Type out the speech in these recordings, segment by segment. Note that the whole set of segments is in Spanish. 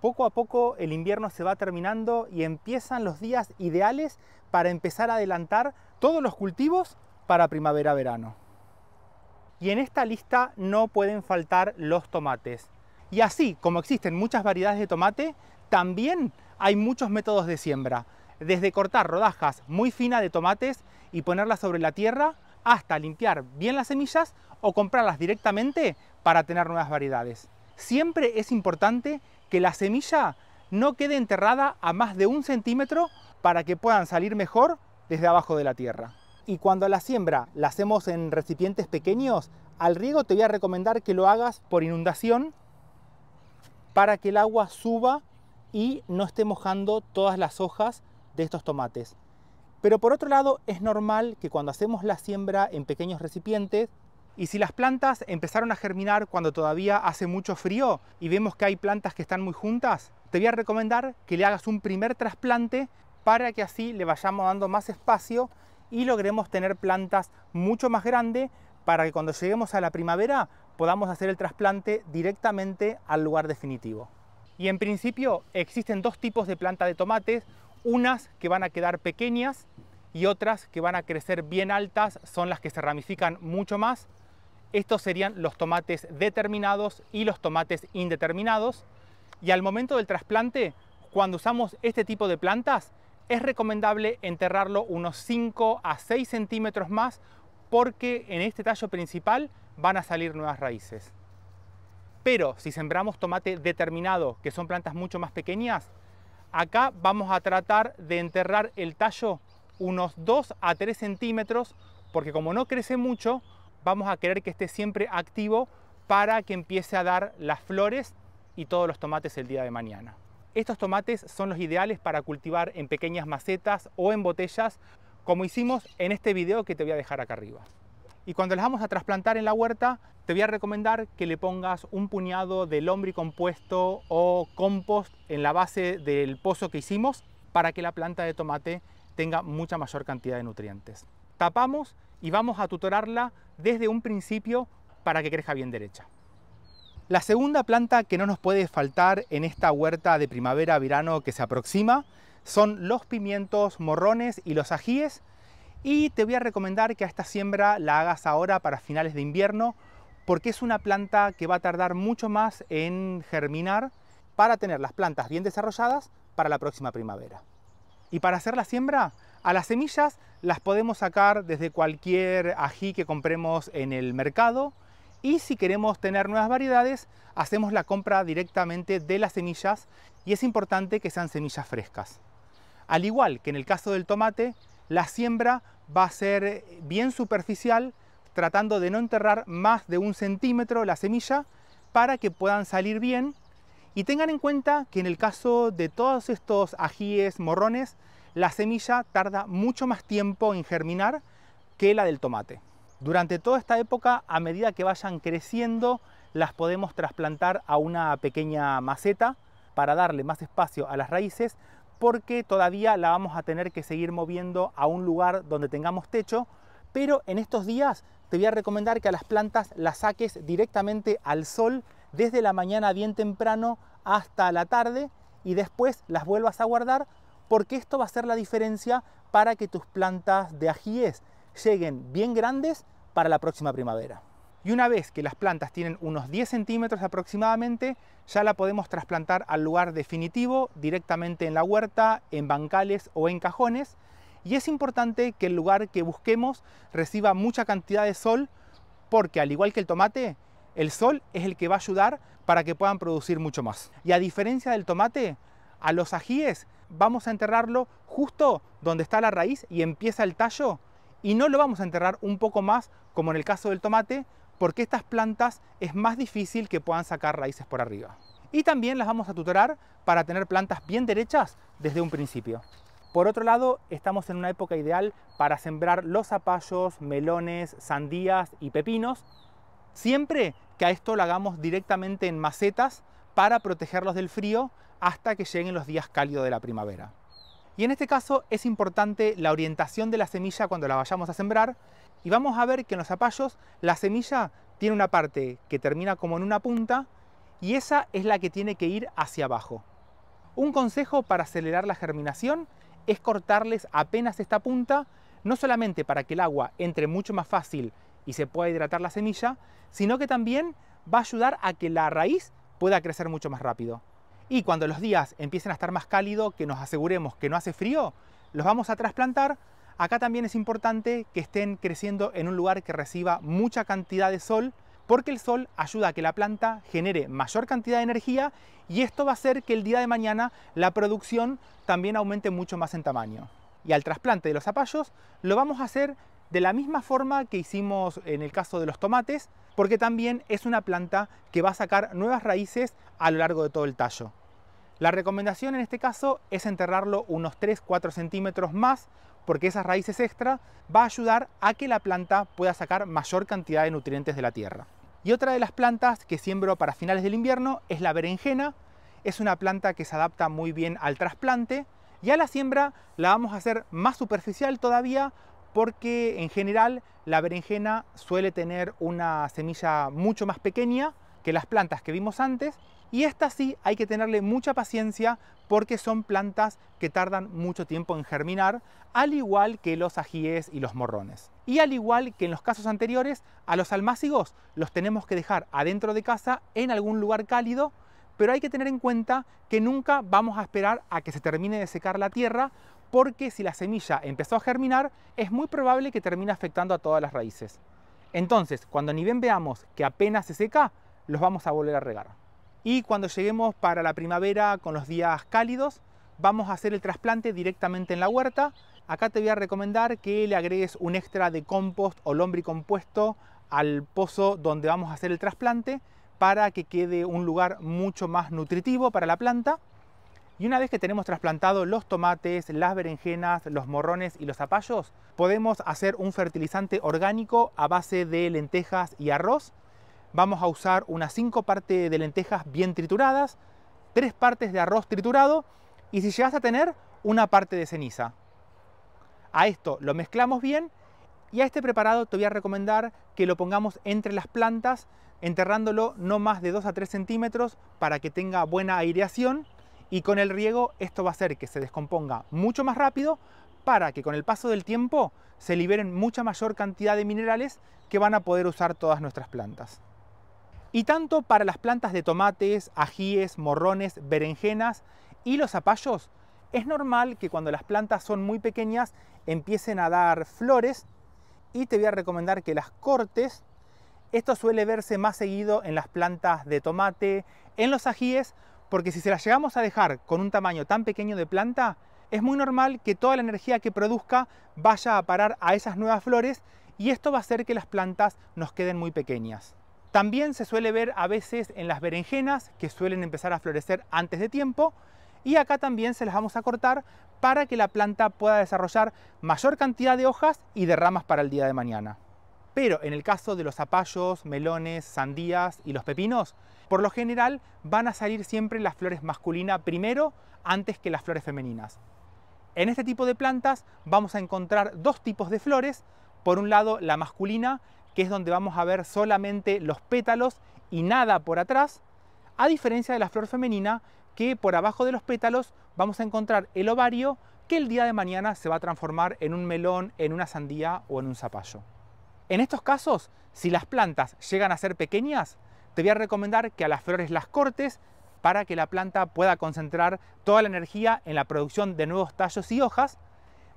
Poco a poco el invierno se va terminando y empiezan los días ideales para empezar a adelantar todos los cultivos para primavera-verano. Y en esta lista no pueden faltar los tomates. Y así como existen muchas variedades de tomate, también hay muchos métodos de siembra, desde cortar rodajas muy finas de tomates y ponerlas sobre la tierra, hasta limpiar bien las semillas o comprarlas directamente para tener nuevas variedades. Siempre es importante que la semilla no quede enterrada a más de un centímetro para que puedan salir mejor desde abajo de la tierra. Y cuando la siembra la hacemos en recipientes pequeños, al riego te voy a recomendar que lo hagas por inundación para que el agua suba y no esté mojando todas las hojas de estos tomates. Pero por otro lado, es normal que cuando hacemos la siembra en pequeños recipientes, y si las plantas empezaron a germinar cuando todavía hace mucho frío y vemos que hay plantas que están muy juntas, te voy a recomendar que le hagas un primer trasplante para que así le vayamos dando más espacio y logremos tener plantas mucho más grandes para que cuando lleguemos a la primavera podamos hacer el trasplante directamente al lugar definitivo. Y en principio existen dos tipos de planta de tomates, unas que van a quedar pequeñas y otras que van a crecer bien altas, son las que se ramifican mucho más estos serían los tomates determinados y los tomates indeterminados. Y al momento del trasplante, cuando usamos este tipo de plantas, es recomendable enterrarlo unos 5 a 6 centímetros más porque en este tallo principal van a salir nuevas raíces. Pero si sembramos tomate determinado, que son plantas mucho más pequeñas, acá vamos a tratar de enterrar el tallo unos 2 a 3 centímetros porque como no crece mucho, vamos a querer que esté siempre activo para que empiece a dar las flores y todos los tomates el día de mañana. Estos tomates son los ideales para cultivar en pequeñas macetas o en botellas, como hicimos en este video que te voy a dejar acá arriba. Y cuando las vamos a trasplantar en la huerta, te voy a recomendar que le pongas un puñado de compuesto o compost en la base del pozo que hicimos para que la planta de tomate tenga mucha mayor cantidad de nutrientes tapamos y vamos a tutorarla desde un principio para que crezca bien derecha. La segunda planta que no nos puede faltar en esta huerta de primavera-verano que se aproxima son los pimientos morrones y los ajíes y te voy a recomendar que a esta siembra la hagas ahora para finales de invierno porque es una planta que va a tardar mucho más en germinar para tener las plantas bien desarrolladas para la próxima primavera. Y para hacer la siembra a las semillas las podemos sacar desde cualquier ají que compremos en el mercado y si queremos tener nuevas variedades, hacemos la compra directamente de las semillas y es importante que sean semillas frescas. Al igual que en el caso del tomate, la siembra va a ser bien superficial, tratando de no enterrar más de un centímetro la semilla para que puedan salir bien. Y tengan en cuenta que en el caso de todos estos ajíes morrones, la semilla tarda mucho más tiempo en germinar que la del tomate. Durante toda esta época, a medida que vayan creciendo, las podemos trasplantar a una pequeña maceta para darle más espacio a las raíces porque todavía la vamos a tener que seguir moviendo a un lugar donde tengamos techo, pero en estos días te voy a recomendar que a las plantas las saques directamente al sol desde la mañana bien temprano hasta la tarde y después las vuelvas a guardar porque esto va a ser la diferencia para que tus plantas de ajíes lleguen bien grandes para la próxima primavera. Y una vez que las plantas tienen unos 10 centímetros aproximadamente, ya la podemos trasplantar al lugar definitivo, directamente en la huerta, en bancales o en cajones. Y es importante que el lugar que busquemos reciba mucha cantidad de sol, porque al igual que el tomate, el sol es el que va a ayudar para que puedan producir mucho más. Y a diferencia del tomate, a los ajíes vamos a enterrarlo justo donde está la raíz y empieza el tallo y no lo vamos a enterrar un poco más como en el caso del tomate porque estas plantas es más difícil que puedan sacar raíces por arriba. Y también las vamos a tutorar para tener plantas bien derechas desde un principio. Por otro lado, estamos en una época ideal para sembrar los zapallos, melones, sandías y pepinos, siempre que a esto lo hagamos directamente en macetas para protegerlos del frío hasta que lleguen los días cálidos de la primavera. Y en este caso es importante la orientación de la semilla cuando la vayamos a sembrar y vamos a ver que en los zapallos la semilla tiene una parte que termina como en una punta y esa es la que tiene que ir hacia abajo. Un consejo para acelerar la germinación es cortarles apenas esta punta, no solamente para que el agua entre mucho más fácil y se pueda hidratar la semilla, sino que también va a ayudar a que la raíz pueda crecer mucho más rápido y cuando los días empiecen a estar más cálidos, que nos aseguremos que no hace frío, los vamos a trasplantar. Acá también es importante que estén creciendo en un lugar que reciba mucha cantidad de sol, porque el sol ayuda a que la planta genere mayor cantidad de energía y esto va a hacer que el día de mañana la producción también aumente mucho más en tamaño. Y al trasplante de los zapallos lo vamos a hacer de la misma forma que hicimos en el caso de los tomates, porque también es una planta que va a sacar nuevas raíces a lo largo de todo el tallo. La recomendación en este caso es enterrarlo unos 3-4 centímetros más, porque esas raíces extra va a ayudar a que la planta pueda sacar mayor cantidad de nutrientes de la tierra. Y otra de las plantas que siembro para finales del invierno es la berenjena. Es una planta que se adapta muy bien al trasplante y a la siembra la vamos a hacer más superficial todavía porque en general la berenjena suele tener una semilla mucho más pequeña que las plantas que vimos antes y esta sí hay que tenerle mucha paciencia porque son plantas que tardan mucho tiempo en germinar, al igual que los ajíes y los morrones. Y al igual que en los casos anteriores, a los almácigos los tenemos que dejar adentro de casa en algún lugar cálido, pero hay que tener en cuenta que nunca vamos a esperar a que se termine de secar la tierra porque si la semilla empezó a germinar, es muy probable que termine afectando a todas las raíces. Entonces, cuando ni bien veamos que apenas se seca, los vamos a volver a regar. Y cuando lleguemos para la primavera con los días cálidos, vamos a hacer el trasplante directamente en la huerta. Acá te voy a recomendar que le agregues un extra de compost o lombricompuesto al pozo donde vamos a hacer el trasplante para que quede un lugar mucho más nutritivo para la planta y una vez que tenemos trasplantado los tomates, las berenjenas, los morrones y los zapallos, podemos hacer un fertilizante orgánico a base de lentejas y arroz. Vamos a usar unas 5 partes de lentejas bien trituradas, 3 partes de arroz triturado y si llegas a tener, una parte de ceniza. A esto lo mezclamos bien y a este preparado te voy a recomendar que lo pongamos entre las plantas, enterrándolo no más de 2 a 3 centímetros para que tenga buena aireación y con el riego esto va a hacer que se descomponga mucho más rápido para que con el paso del tiempo se liberen mucha mayor cantidad de minerales que van a poder usar todas nuestras plantas. Y tanto para las plantas de tomates, ajíes, morrones, berenjenas y los zapallos, es normal que cuando las plantas son muy pequeñas empiecen a dar flores y te voy a recomendar que las cortes. Esto suele verse más seguido en las plantas de tomate, en los ajíes, porque si se las llegamos a dejar con un tamaño tan pequeño de planta, es muy normal que toda la energía que produzca vaya a parar a esas nuevas flores y esto va a hacer que las plantas nos queden muy pequeñas. También se suele ver a veces en las berenjenas que suelen empezar a florecer antes de tiempo y acá también se las vamos a cortar para que la planta pueda desarrollar mayor cantidad de hojas y de ramas para el día de mañana. Pero en el caso de los zapallos, melones, sandías y los pepinos, por lo general van a salir siempre las flores masculinas primero antes que las flores femeninas. En este tipo de plantas vamos a encontrar dos tipos de flores. Por un lado la masculina, que es donde vamos a ver solamente los pétalos y nada por atrás, a diferencia de la flor femenina, que por abajo de los pétalos vamos a encontrar el ovario que el día de mañana se va a transformar en un melón, en una sandía o en un zapallo. En estos casos, si las plantas llegan a ser pequeñas, te voy a recomendar que a las flores las cortes para que la planta pueda concentrar toda la energía en la producción de nuevos tallos y hojas,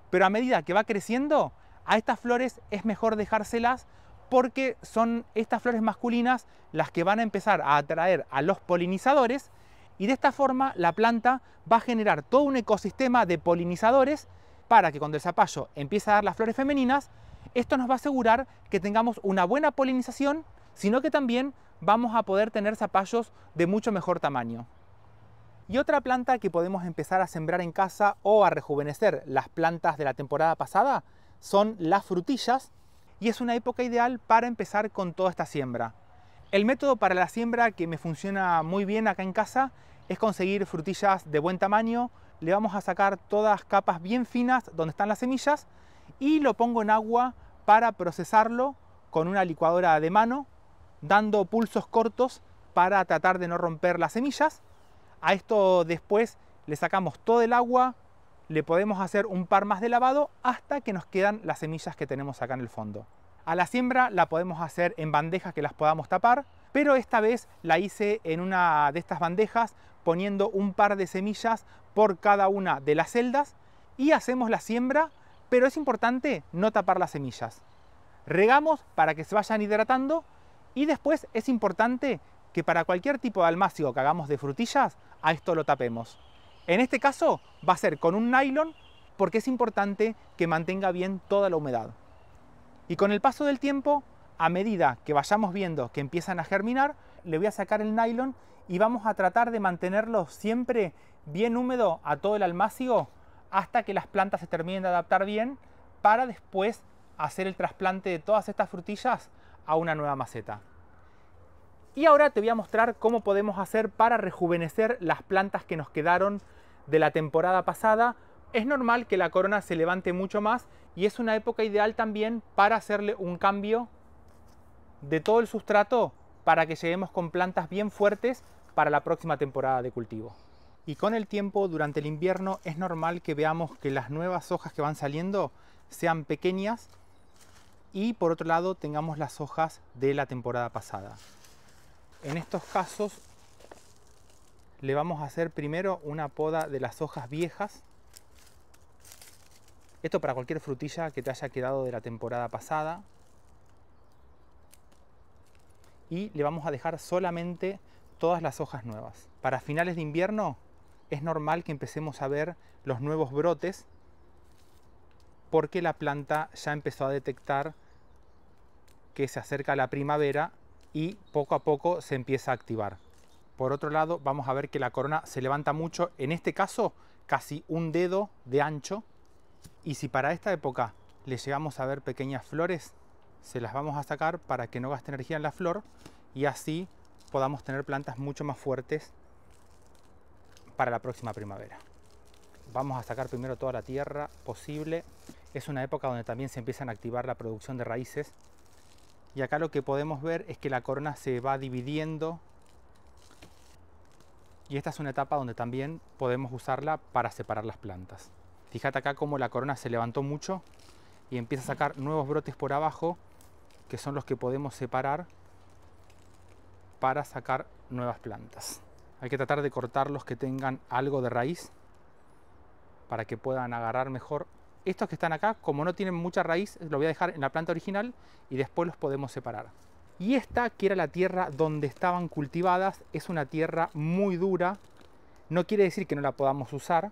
pero a medida que va creciendo, a estas flores es mejor dejárselas porque son estas flores masculinas las que van a empezar a atraer a los polinizadores y de esta forma la planta va a generar todo un ecosistema de polinizadores para que cuando el zapallo empiece a dar las flores femeninas, esto nos va a asegurar que tengamos una buena polinización, sino que también vamos a poder tener zapallos de mucho mejor tamaño. Y otra planta que podemos empezar a sembrar en casa o a rejuvenecer las plantas de la temporada pasada son las frutillas y es una época ideal para empezar con toda esta siembra. El método para la siembra que me funciona muy bien acá en casa es conseguir frutillas de buen tamaño, le vamos a sacar todas capas bien finas donde están las semillas y lo pongo en agua para procesarlo con una licuadora de mano, dando pulsos cortos para tratar de no romper las semillas. A esto después le sacamos todo el agua, le podemos hacer un par más de lavado hasta que nos quedan las semillas que tenemos acá en el fondo. A la siembra la podemos hacer en bandejas que las podamos tapar, pero esta vez la hice en una de estas bandejas poniendo un par de semillas por cada una de las celdas y hacemos la siembra pero es importante no tapar las semillas. Regamos para que se vayan hidratando y después es importante que para cualquier tipo de almácigo que hagamos de frutillas, a esto lo tapemos. En este caso va a ser con un nylon porque es importante que mantenga bien toda la humedad. Y con el paso del tiempo, a medida que vayamos viendo que empiezan a germinar, le voy a sacar el nylon y vamos a tratar de mantenerlo siempre bien húmedo a todo el almácigo hasta que las plantas se terminen de adaptar bien para después hacer el trasplante de todas estas frutillas a una nueva maceta. Y ahora te voy a mostrar cómo podemos hacer para rejuvenecer las plantas que nos quedaron de la temporada pasada. Es normal que la corona se levante mucho más y es una época ideal también para hacerle un cambio de todo el sustrato para que lleguemos con plantas bien fuertes para la próxima temporada de cultivo. Y con el tiempo, durante el invierno, es normal que veamos que las nuevas hojas que van saliendo sean pequeñas y por otro lado tengamos las hojas de la temporada pasada. En estos casos le vamos a hacer primero una poda de las hojas viejas. Esto para cualquier frutilla que te haya quedado de la temporada pasada. Y le vamos a dejar solamente todas las hojas nuevas. Para finales de invierno es normal que empecemos a ver los nuevos brotes porque la planta ya empezó a detectar que se acerca la primavera y poco a poco se empieza a activar. Por otro lado, vamos a ver que la corona se levanta mucho, en este caso casi un dedo de ancho, y si para esta época le llegamos a ver pequeñas flores, se las vamos a sacar para que no gaste energía en la flor y así podamos tener plantas mucho más fuertes para la próxima primavera. Vamos a sacar primero toda la tierra posible. Es una época donde también se empiezan a activar la producción de raíces. Y acá lo que podemos ver es que la corona se va dividiendo. Y esta es una etapa donde también podemos usarla para separar las plantas. Fíjate acá cómo la corona se levantó mucho y empieza a sacar nuevos brotes por abajo, que son los que podemos separar para sacar nuevas plantas. Hay que tratar de cortar los que tengan algo de raíz para que puedan agarrar mejor. Estos que están acá, como no tienen mucha raíz, lo voy a dejar en la planta original y después los podemos separar. Y esta, que era la tierra donde estaban cultivadas, es una tierra muy dura. No quiere decir que no la podamos usar,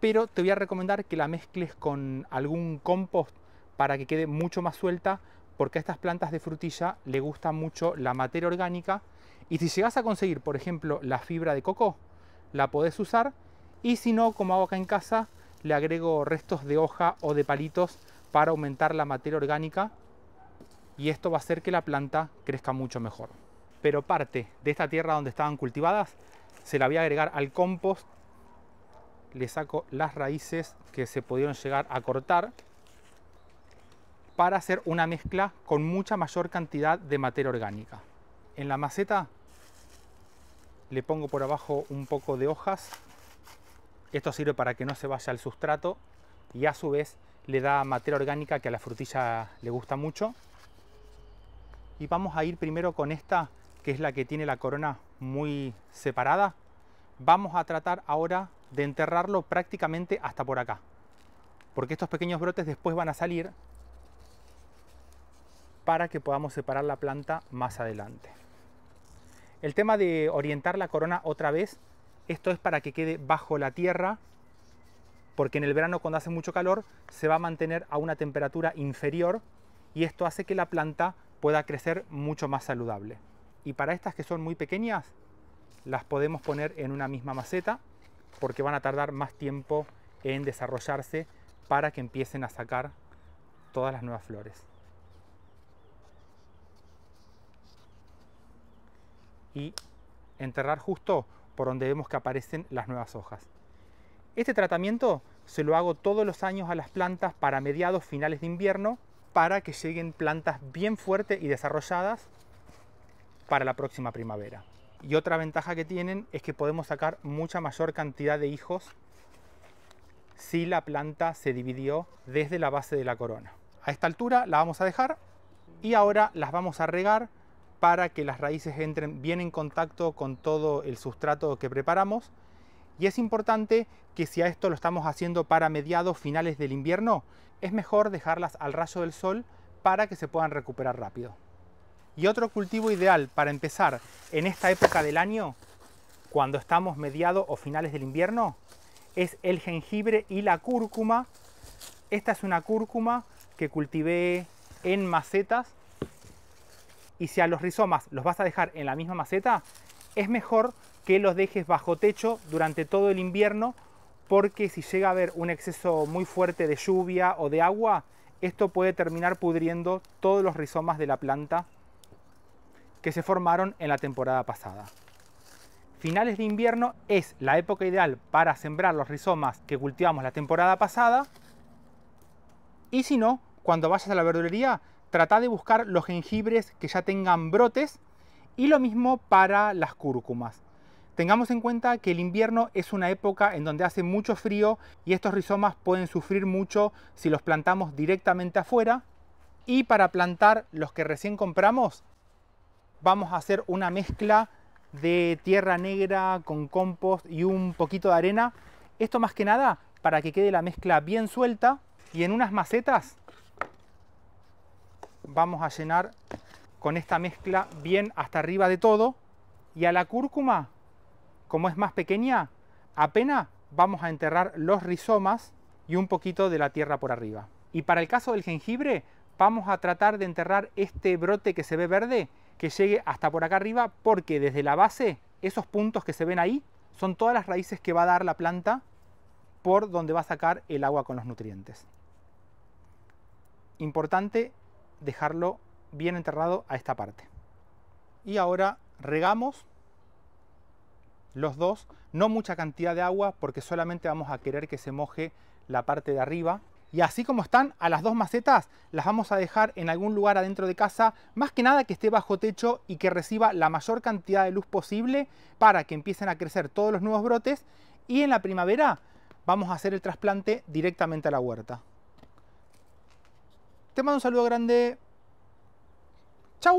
pero te voy a recomendar que la mezcles con algún compost para que quede mucho más suelta, porque a estas plantas de frutilla le gusta mucho la materia orgánica y si llegas a conseguir, por ejemplo, la fibra de coco, la podés usar. Y si no, como hago acá en casa, le agrego restos de hoja o de palitos para aumentar la materia orgánica y esto va a hacer que la planta crezca mucho mejor. Pero parte de esta tierra donde estaban cultivadas se la voy a agregar al compost. Le saco las raíces que se pudieron llegar a cortar para hacer una mezcla con mucha mayor cantidad de materia orgánica. En la maceta le pongo por abajo un poco de hojas. Esto sirve para que no se vaya el sustrato y a su vez le da materia orgánica que a la frutilla le gusta mucho. Y vamos a ir primero con esta, que es la que tiene la corona muy separada. Vamos a tratar ahora de enterrarlo prácticamente hasta por acá. Porque estos pequeños brotes después van a salir para que podamos separar la planta más adelante. El tema de orientar la corona otra vez, esto es para que quede bajo la tierra, porque en el verano cuando hace mucho calor se va a mantener a una temperatura inferior y esto hace que la planta pueda crecer mucho más saludable. Y para estas que son muy pequeñas, las podemos poner en una misma maceta porque van a tardar más tiempo en desarrollarse para que empiecen a sacar todas las nuevas flores. y enterrar justo por donde vemos que aparecen las nuevas hojas. Este tratamiento se lo hago todos los años a las plantas para mediados, finales de invierno, para que lleguen plantas bien fuertes y desarrolladas para la próxima primavera. Y otra ventaja que tienen es que podemos sacar mucha mayor cantidad de hijos si la planta se dividió desde la base de la corona. A esta altura la vamos a dejar y ahora las vamos a regar para que las raíces entren bien en contacto con todo el sustrato que preparamos. Y es importante que si a esto lo estamos haciendo para mediados, finales del invierno, es mejor dejarlas al rayo del sol para que se puedan recuperar rápido. Y otro cultivo ideal para empezar en esta época del año, cuando estamos mediados o finales del invierno, es el jengibre y la cúrcuma. Esta es una cúrcuma que cultivé en macetas y si a los rizomas los vas a dejar en la misma maceta, es mejor que los dejes bajo techo durante todo el invierno porque si llega a haber un exceso muy fuerte de lluvia o de agua, esto puede terminar pudriendo todos los rizomas de la planta que se formaron en la temporada pasada. Finales de invierno es la época ideal para sembrar los rizomas que cultivamos la temporada pasada y si no, cuando vayas a la verdulería trata de buscar los jengibres que ya tengan brotes y lo mismo para las cúrcumas. Tengamos en cuenta que el invierno es una época en donde hace mucho frío y estos rizomas pueden sufrir mucho si los plantamos directamente afuera. Y para plantar los que recién compramos, vamos a hacer una mezcla de tierra negra con compost y un poquito de arena. Esto más que nada para que quede la mezcla bien suelta y en unas macetas vamos a llenar con esta mezcla bien hasta arriba de todo. Y a la cúrcuma, como es más pequeña, apenas vamos a enterrar los rizomas y un poquito de la tierra por arriba. Y para el caso del jengibre, vamos a tratar de enterrar este brote que se ve verde, que llegue hasta por acá arriba, porque desde la base, esos puntos que se ven ahí, son todas las raíces que va a dar la planta por donde va a sacar el agua con los nutrientes. Importante dejarlo bien enterrado a esta parte. Y ahora regamos los dos, no mucha cantidad de agua porque solamente vamos a querer que se moje la parte de arriba. Y así como están a las dos macetas, las vamos a dejar en algún lugar adentro de casa, más que nada que esté bajo techo y que reciba la mayor cantidad de luz posible para que empiecen a crecer todos los nuevos brotes y en la primavera vamos a hacer el trasplante directamente a la huerta. Te mando un saludo grande. Chau.